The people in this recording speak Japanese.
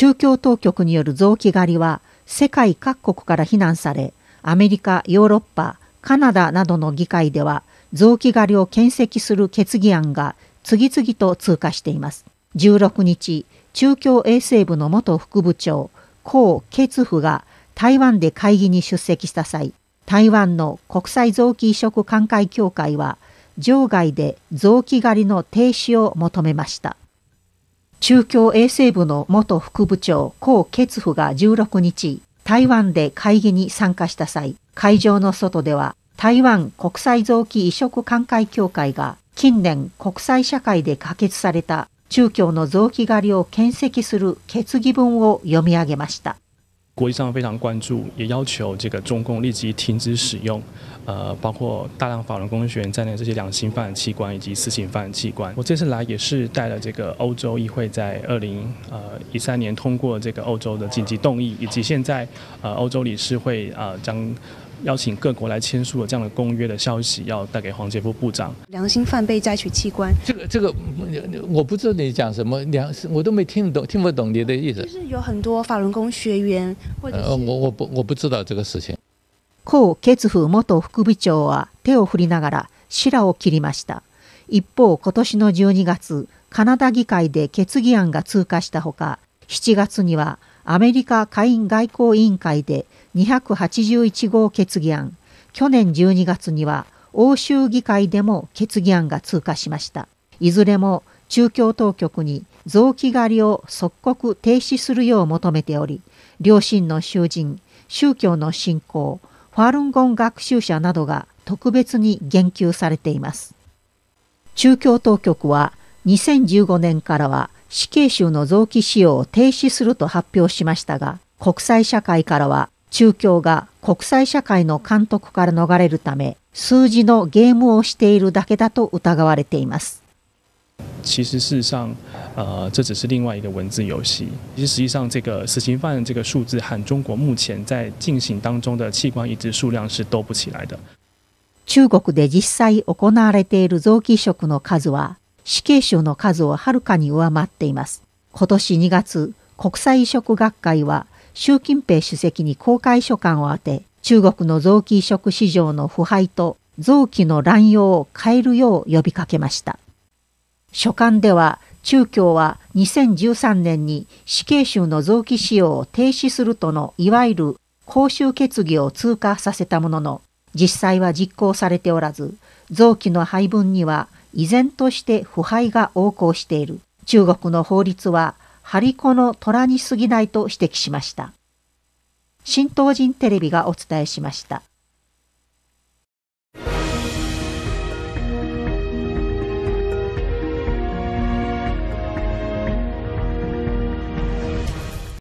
中共当局による臓器狩りは世界各国から非難され、アメリカ、ヨーロッパ、カナダなどの議会では臓器狩りを建設する決議案が次々と通過しています。16日、中共衛生部の元副部長、江傑夫が台湾で会議に出席した際、台湾の国際臓器移植寛解協会は、場外で臓器狩りの停止を求めました。中共衛生部の元副部長、江傑夫が16日、台湾で会議に参加した際、会場の外では、台湾国際臓器移植寛解協会が近年国際社会で可決された中共の臓器狩りを検責する決議文を読み上げました。国际上非常关注，也要求这个中共立即停止使用，呃，包括大量法轮功学员在内这些两性犯器官以及死刑犯器官。我这次来也是带了这个欧洲议会，在二零呃一三年通过这个欧洲的紧急动议，以及现在呃欧洲理事会啊将。邀请各国来签署这样的公约的消息，要带给黄杰夫部长。良心犯被摘取器官？这个、这个，我不知道你讲什么良，我都没听懂，听不懂你的意思。就是有很多法轮功学员，或者……哦，我我不我不知道这个事情。コ、ケツフ元副部長は手を振りながらシラを切りました。一方、今年の12月、カナダ議会で決議案が通過したほか、7月には。アメリカ下院外交委員会で281号決議案去年12月には欧州議会でも決議案が通過しましたいずれも中共当局に臓器狩りを即刻停止するよう求めており両親の囚人宗教の信仰ファルンゴン学習者などが特別に言及されています中共当局は2015年からは死刑囚の臓器使用を停止すると発表しましたが、国際社会からは中共が国際社会の監督から逃れるため、数字のゲームをしているだけだと疑われています。其实事实上，呃，这只是另外一个文字游戏。其实实际上，这个死刑犯这个数字和中国目前在进行当中的器官移植数量是不起来的。中国で実際行われている臓器移植の数は死刑囚の数をはるかに上回っています。今年2月、国際移植学会は習近平主席に公開書簡を当て、中国の臓器移植市場の腐敗と臓器の乱用を変えるよう呼びかけました。書簡では、中共は2013年に死刑囚の臓器使用を停止するとのいわゆる公衆決議を通過させたものの、実際は実行されておらず、臓器の配分には依然として腐敗が横行している中国の法律は張り子の虎に過ぎないと指摘しました。新東人テレビがお伝えしました。